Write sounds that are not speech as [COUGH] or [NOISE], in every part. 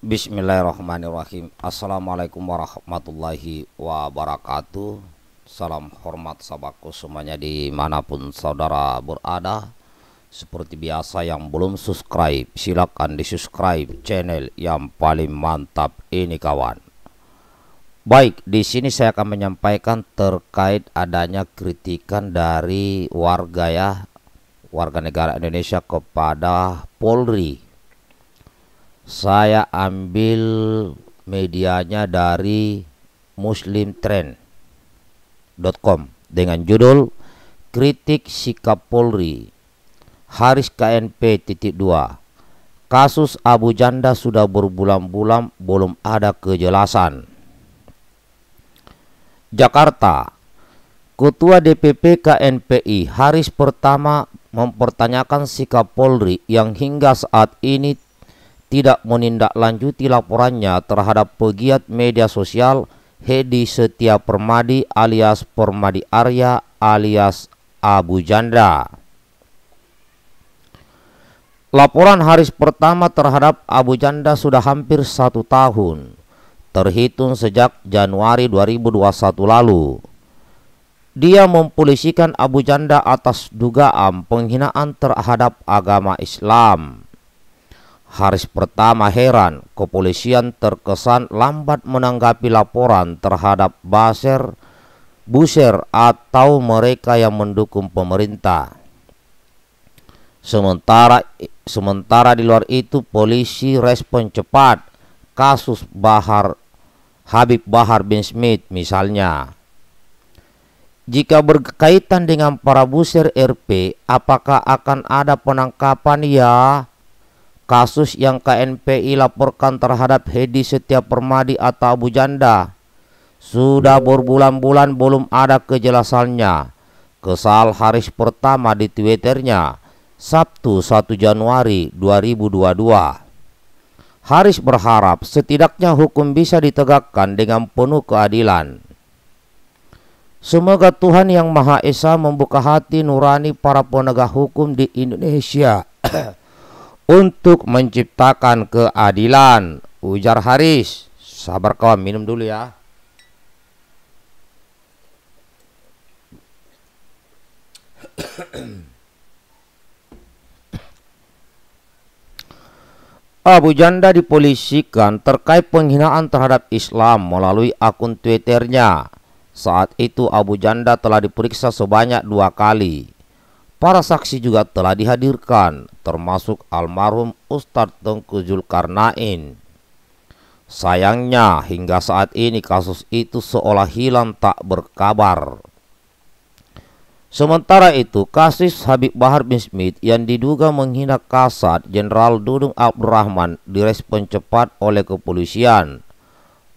Bismillahirrahmanirrahim Assalamualaikum warahmatullahi wabarakatuh Salam hormat sahabatku semuanya dimanapun saudara berada Seperti biasa yang belum subscribe silakan di subscribe channel yang paling mantap ini kawan Baik di sini saya akan menyampaikan terkait adanya kritikan dari warga ya Warga negara Indonesia kepada Polri saya ambil medianya dari muslimtrend.com dengan judul kritik sikap Polri Haris KNP titik dua Kasus Abu Janda sudah berbulan-bulan belum ada kejelasan Jakarta Ketua DPP KNPI Haris pertama mempertanyakan sikap Polri yang hingga saat ini tidak menindaklanjuti laporannya terhadap pegiat media sosial Hedi Setia Permadi alias Permadi Arya alias Abu Janda. Laporan Haris pertama terhadap Abu Janda sudah hampir satu tahun, terhitung sejak Januari 2021 lalu. Dia mempolisikan Abu Janda atas dugaan penghinaan terhadap agama Islam Haris pertama heran, kepolisian terkesan lambat menanggapi laporan terhadap Baser, Buser atau mereka yang mendukung pemerintah. Sementara sementara di luar itu polisi respon cepat kasus Bahar Habib Bahar bin Smith misalnya. Jika berkaitan dengan para buser RP, apakah akan ada penangkapan ya? kasus yang KNPI laporkan terhadap Hedi Setia Permadi atau Abu Janda sudah berbulan-bulan belum ada kejelasannya. Kesal Haris pertama di Twitternya Sabtu 1 Januari 2022. Haris berharap setidaknya hukum bisa ditegakkan dengan penuh keadilan. Semoga Tuhan Yang Maha Esa membuka hati nurani para penegak hukum di Indonesia [CLEARS THROAT] untuk menciptakan keadilan, ujar Haris. Sabar kawan, minum dulu ya. Abu Janda dipolisikan terkait penghinaan terhadap Islam melalui akun Twitternya. Saat itu Abu Janda telah diperiksa sebanyak dua kali. Para saksi juga telah dihadirkan, termasuk almarhum Ustadz Tengku Zulkarnain. Sayangnya, hingga saat ini kasus itu seolah hilang tak berkabar. Sementara itu, kasus Habib Bahar bin Smith yang diduga menghina Kasat Jenderal Dudung Abdurrahman direspon cepat oleh kepolisian.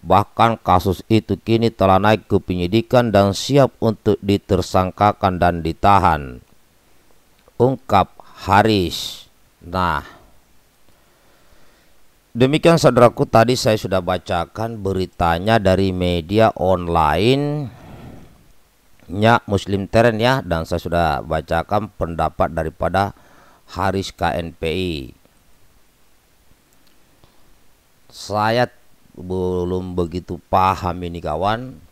Bahkan kasus itu kini telah naik ke penyidikan dan siap untuk ditersangkakan dan ditahan ungkap Haris. Nah, demikian saudaraku tadi saya sudah bacakan beritanya dari media online nya Muslim Teren ya dan saya sudah bacakan pendapat daripada Haris KNPI. Saya belum begitu paham ini kawan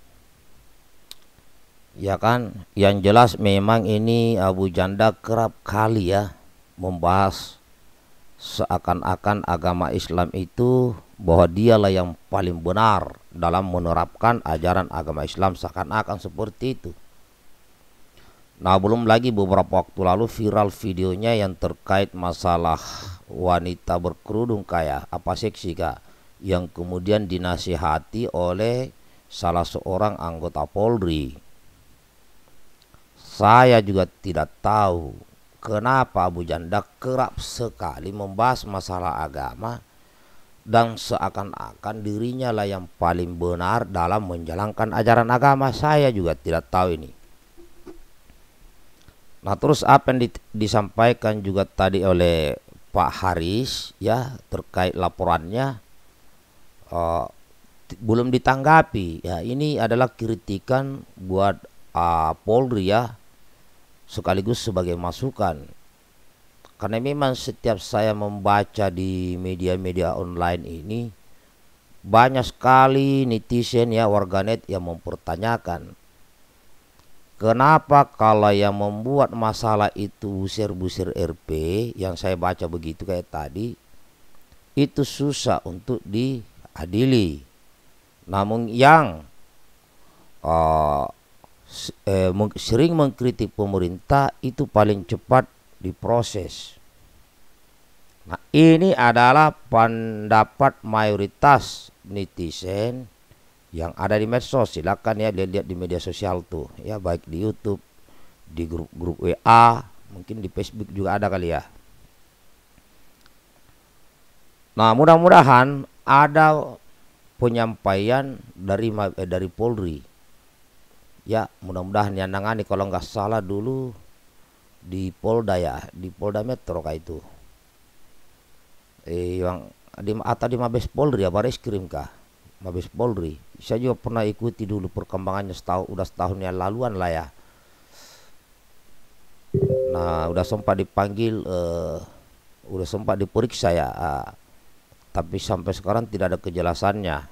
ya kan yang jelas memang ini Abu Janda kerap kali ya membahas seakan-akan agama Islam itu bahwa dialah yang paling benar dalam menerapkan ajaran agama Islam seakan-akan seperti itu Nah belum lagi beberapa waktu lalu viral videonya yang terkait masalah wanita berkerudung kaya apa seksi kak yang kemudian dinasihati oleh salah seorang anggota Polri saya juga tidak tahu kenapa Abu Janda kerap sekali membahas masalah agama dan seakan-akan dirinya lah yang paling benar dalam menjalankan ajaran agama saya juga tidak tahu ini nah terus apa yang disampaikan juga tadi oleh Pak Haris ya terkait laporannya uh, belum ditanggapi ya ini adalah kritikan buat uh, Polri ya sekaligus sebagai masukan karena memang setiap saya membaca di media-media online ini banyak sekali netizen ya warganet yang mempertanyakan kenapa kalau yang membuat masalah itu busir-busir RP yang saya baca begitu kayak tadi itu susah untuk diadili namun yang uh, Eh, sering mengkritik pemerintah itu paling cepat diproses. Nah, ini adalah pendapat mayoritas netizen yang ada di medsos. Silakan ya lihat-lihat di media sosial tuh, ya baik di YouTube, di grup-grup WA, mungkin di Facebook juga ada kali ya. Nah, mudah-mudahan ada penyampaian dari eh, dari Polri ya mudah-mudahan yang nangani kalau nggak salah dulu di Polda ya di Polda Metro kah itu eh yang di atau di Mabes Polri ya baris krim kah Mabes Polri saya juga pernah ikuti dulu perkembangannya setahun udah setahun yang laluan lah ya nah udah sempat dipanggil uh, udah sempat diperiksa ya uh, tapi sampai sekarang tidak ada kejelasannya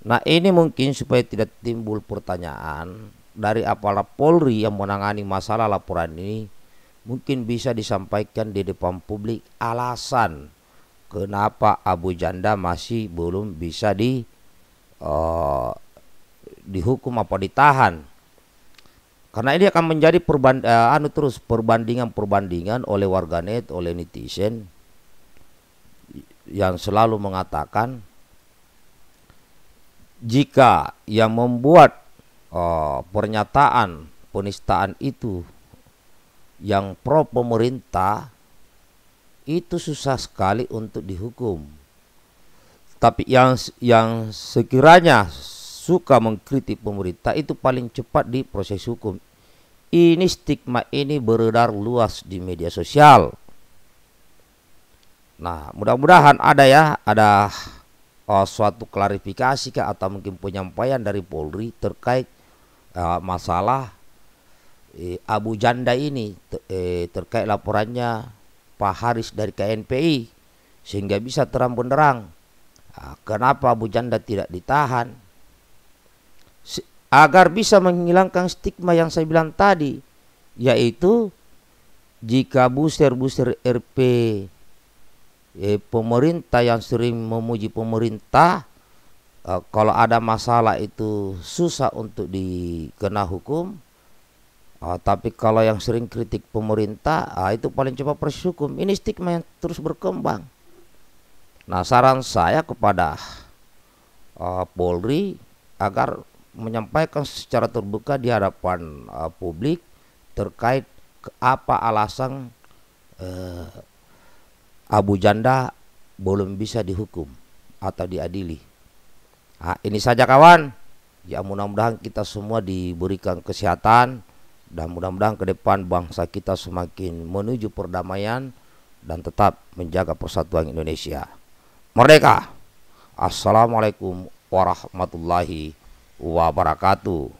Nah ini mungkin supaya tidak timbul pertanyaan dari apalah Polri yang menangani masalah laporan ini mungkin bisa disampaikan di depan publik alasan kenapa Abu Janda masih belum bisa di uh, dihukum apa ditahan karena ini akan menjadi perband uh, eh, anu terus perbandingan-perbandingan oleh warganet oleh netizen yang selalu mengatakan jika yang membuat uh, pernyataan penistaan itu yang pro pemerintah itu susah sekali untuk dihukum. Tapi yang yang sekiranya suka mengkritik pemerintah itu paling cepat di proses hukum. Ini stigma ini beredar luas di media sosial. Nah, mudah-mudahan ada ya, ada uh, suatu klarifikasi ke atau mungkin penyampaian dari Polri terkait uh, masalah eh, Abu Janda ini ter, eh, terkait laporannya Pak Haris dari KNPI sehingga bisa terang benderang uh, kenapa Abu Janda tidak ditahan agar bisa menghilangkan stigma yang saya bilang tadi yaitu jika booster booster RP eh, pemerintah yang sering memuji pemerintah eh, kalau ada masalah itu susah untuk dikena hukum eh, tapi kalau yang sering kritik pemerintah ah, itu paling cepat persyukum. ini stigma yang terus berkembang nah saran saya kepada eh, Polri agar menyampaikan secara terbuka di hadapan uh, publik terkait apa alasan uh, Abu Janda belum bisa dihukum atau diadili. Nah, ini saja kawan. Ya mudah-mudahan kita semua diberikan kesehatan dan mudah-mudahan ke depan bangsa kita semakin menuju perdamaian dan tetap menjaga persatuan Indonesia. Merdeka. Assalamualaikum warahmatullahi wabarakatuh.